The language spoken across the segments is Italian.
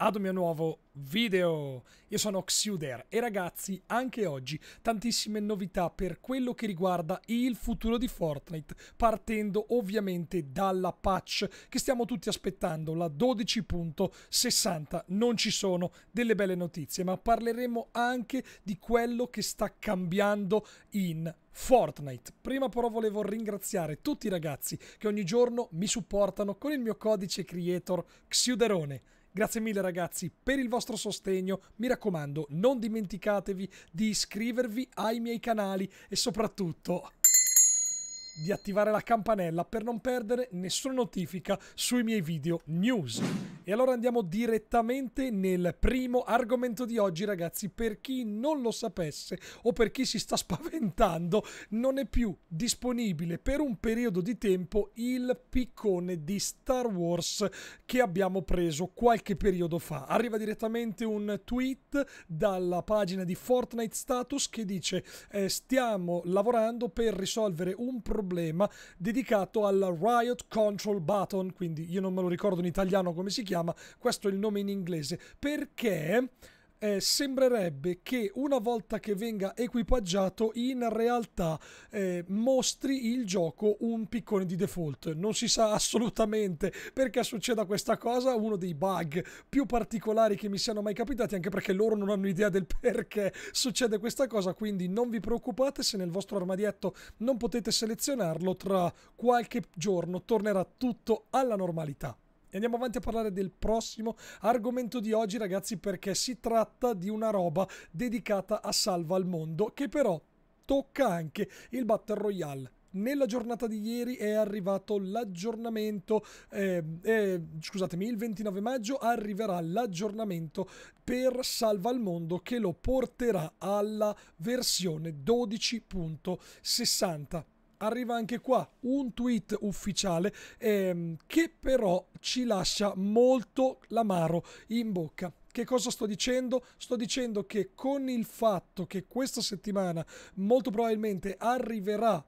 ad un mio nuovo video. Io sono Xuder e ragazzi, anche oggi tantissime novità per quello che riguarda il futuro di Fortnite, partendo ovviamente dalla patch che stiamo tutti aspettando, la 12.60. Non ci sono delle belle notizie, ma parleremo anche di quello che sta cambiando in Fortnite. Prima però volevo ringraziare tutti i ragazzi che ogni giorno mi supportano con il mio codice creator Xuderone Grazie mille ragazzi per il vostro sostegno, mi raccomando non dimenticatevi di iscrivervi ai miei canali e soprattutto di attivare la campanella per non perdere nessuna notifica sui miei video news. E allora andiamo direttamente nel primo argomento di oggi ragazzi, per chi non lo sapesse o per chi si sta spaventando, non è più disponibile per un periodo di tempo il piccone di Star Wars che abbiamo preso qualche periodo fa. Arriva direttamente un tweet dalla pagina di Fortnite Status che dice eh, stiamo lavorando per risolvere un problema problema, dedicato al Riot Control Button, quindi io non me lo ricordo in italiano come si chiama, questo è il nome in inglese, perché eh, sembrerebbe che una volta che venga equipaggiato in realtà eh, mostri il gioco un piccone di default. Non si sa assolutamente perché succeda questa cosa, uno dei bug più particolari che mi siano mai capitati, anche perché loro non hanno idea del perché succede questa cosa, quindi non vi preoccupate se nel vostro armadietto non potete selezionarlo, tra qualche giorno tornerà tutto alla normalità. E andiamo avanti a parlare del prossimo argomento di oggi, ragazzi, perché si tratta di una roba dedicata a Salva al Mondo, che però tocca anche il Battle Royale. Nella giornata di ieri è arrivato l'aggiornamento, eh, eh, scusatemi, il 29 maggio arriverà l'aggiornamento per Salva al Mondo che lo porterà alla versione 12.60 arriva anche qua un tweet ufficiale ehm, che però ci lascia molto l'amaro in bocca. Che cosa sto dicendo? Sto dicendo che con il fatto che questa settimana molto probabilmente arriverà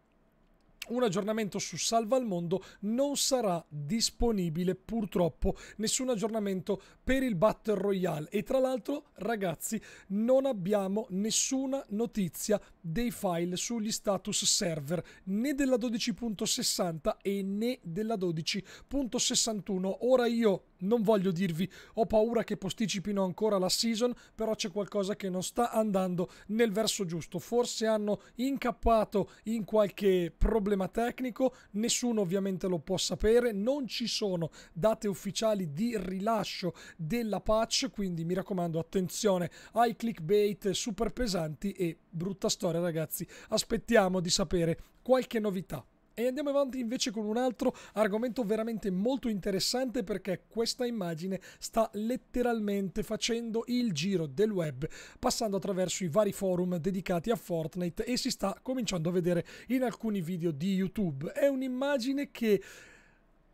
un aggiornamento su Salva al Mondo non sarà disponibile purtroppo nessun aggiornamento per il Battle Royale e tra l'altro ragazzi non abbiamo nessuna notizia dei file sugli status server né della 12.60 e né della 12.61 ora io non voglio dirvi ho paura che posticipino ancora la season, però c'è qualcosa che non sta andando nel verso giusto. Forse hanno incappato in qualche problema tecnico, nessuno ovviamente lo può sapere, non ci sono date ufficiali di rilascio della patch, quindi mi raccomando attenzione ai clickbait super pesanti e brutta storia ragazzi, aspettiamo di sapere qualche novità. E andiamo avanti invece con un altro argomento veramente molto interessante perché questa immagine sta letteralmente facendo il giro del web, passando attraverso i vari forum dedicati a Fortnite e si sta cominciando a vedere in alcuni video di YouTube. È un'immagine che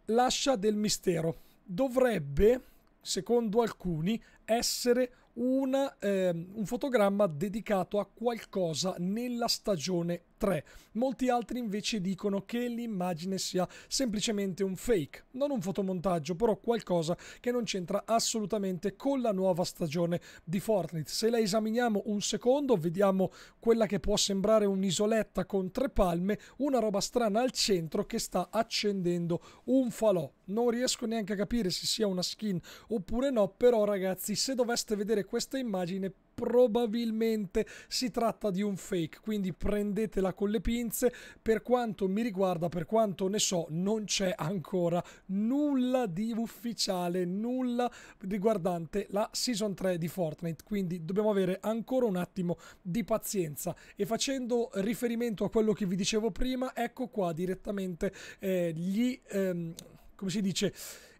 lascia del mistero. Dovrebbe, secondo alcuni, essere una, eh, un fotogramma dedicato a qualcosa nella stagione 3. Molti altri invece dicono che l'immagine sia semplicemente un fake, non un fotomontaggio, però qualcosa che non c'entra assolutamente con la nuova stagione di Fortnite. Se la esaminiamo un secondo, vediamo quella che può sembrare un'isoletta con tre palme, una roba strana al centro che sta accendendo un falò. Non riesco neanche a capire se sia una skin oppure no, però ragazzi, se doveste vedere questa immagine probabilmente si tratta di un fake, quindi prendetela con le pinze. Per quanto mi riguarda, per quanto ne so, non c'è ancora nulla di ufficiale, nulla riguardante la Season 3 di Fortnite, quindi dobbiamo avere ancora un attimo di pazienza. E facendo riferimento a quello che vi dicevo prima, ecco qua direttamente eh, gli... Ehm, come si dice?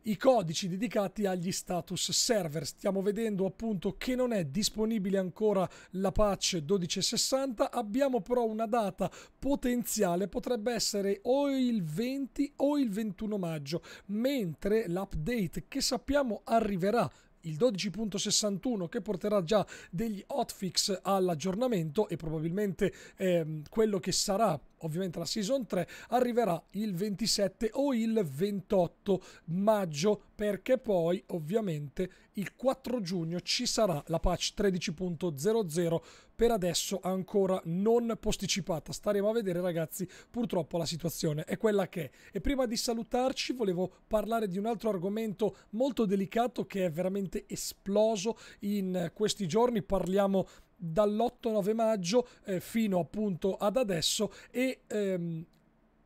i codici dedicati agli status server. Stiamo vedendo appunto che non è disponibile ancora la patch 1260, abbiamo però una data potenziale, potrebbe essere o il 20 o il 21 maggio, mentre l'update che sappiamo arriverà il 12.61 che porterà già degli hotfix all'aggiornamento e probabilmente ehm, quello che sarà ovviamente la season 3 arriverà il 27 o il 28 maggio perché poi ovviamente il 4 giugno ci sarà la patch 13.00 per adesso ancora non posticipata staremo a vedere ragazzi purtroppo la situazione è quella che è e prima di salutarci volevo parlare di un altro argomento molto delicato che è veramente esploso in questi giorni parliamo di dall'8-9 maggio eh, fino appunto ad adesso e ehm,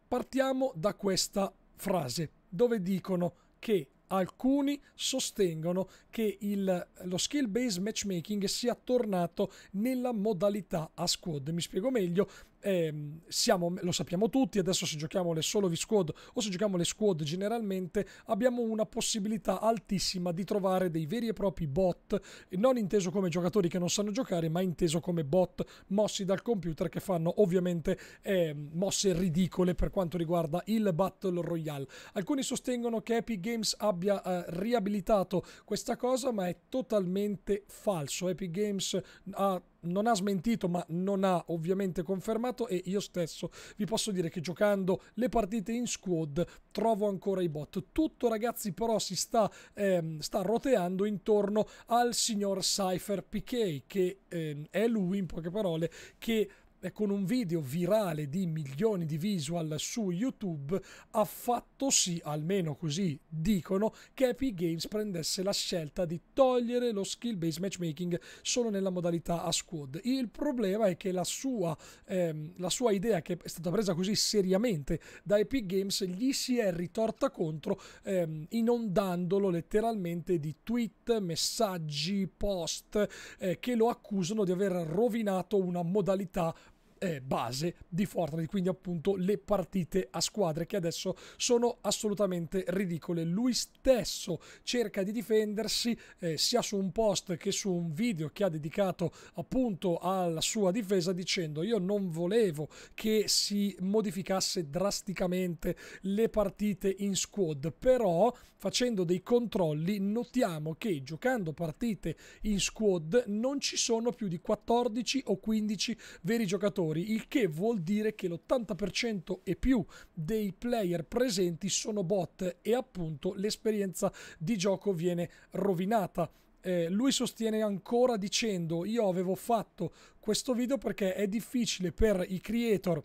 partiamo da questa frase dove dicono che alcuni sostengono che il, lo skill based matchmaking sia tornato nella modalità a squad. Mi spiego meglio, eh, siamo, lo sappiamo tutti, adesso se giochiamo le solo V-Squad o se giochiamo le squad generalmente abbiamo una possibilità altissima di trovare dei veri e propri bot, non inteso come giocatori che non sanno giocare, ma inteso come bot mossi dal computer che fanno ovviamente eh, mosse ridicole per quanto riguarda il Battle Royale. Alcuni sostengono che Epic Games abbia eh, riabilitato questa cosa, ma è totalmente falso. Epic Games ha non ha smentito ma non ha ovviamente confermato e io stesso vi posso dire che giocando le partite in squad trovo ancora i bot tutto ragazzi però si sta, ehm, sta roteando intorno al signor Cypher PK che ehm, è lui in poche parole che e con un video virale di milioni di visual su YouTube ha fatto sì, almeno così dicono, che Epic Games prendesse la scelta di togliere lo skill based matchmaking solo nella modalità a squad. Il problema è che la sua, ehm, la sua idea che è stata presa così seriamente da Epic Games gli si è ritorta contro ehm, inondandolo letteralmente di tweet, messaggi, post eh, che lo accusano di aver rovinato una modalità eh, base di Fortnite, quindi appunto le partite a squadre che adesso sono assolutamente ridicole. Lui stesso cerca di difendersi eh, sia su un post che su un video che ha dedicato appunto alla sua difesa dicendo io non volevo che si modificasse drasticamente le partite in squad, però facendo dei controlli notiamo che giocando partite in squad non ci sono più di 14 o 15 veri giocatori giocatori, il che vuol dire che l'80% e più dei player presenti sono bot e appunto l'esperienza di gioco viene rovinata. Eh, lui sostiene ancora dicendo io avevo fatto questo video perché è difficile per i creator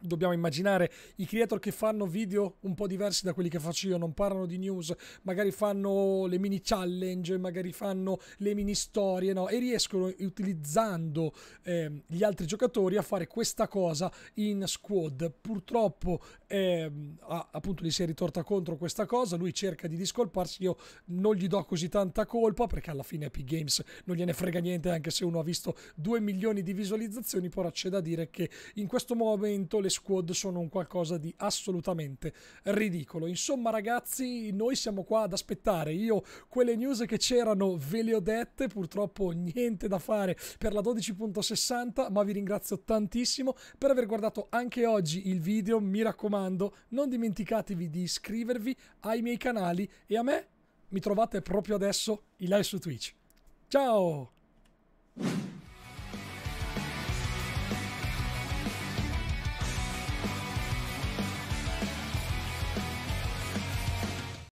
dobbiamo immaginare i creator che fanno video un po' diversi da quelli che faccio io, non parlano di news, magari fanno le mini challenge, magari fanno le mini storie, no? E riescono utilizzando eh, gli altri giocatori a fare questa cosa in squad. Purtroppo eh, appunto gli si è ritorta contro questa cosa, lui cerca di discolparsi, io non gli do così tanta colpa perché alla fine Epic Games non gliene frega niente anche se uno ha visto 2 milioni di visualizzazioni, però c'è da dire che in questo momento le squad sono un qualcosa di assolutamente ridicolo. Insomma ragazzi, noi siamo qua ad aspettare. Io quelle news che c'erano ve le ho dette, purtroppo niente da fare per la 12.60, ma vi ringrazio tantissimo per aver guardato anche oggi il video. Mi raccomando, non dimenticatevi di iscrivervi ai miei canali e a me mi trovate proprio adesso in live su Twitch. Ciao!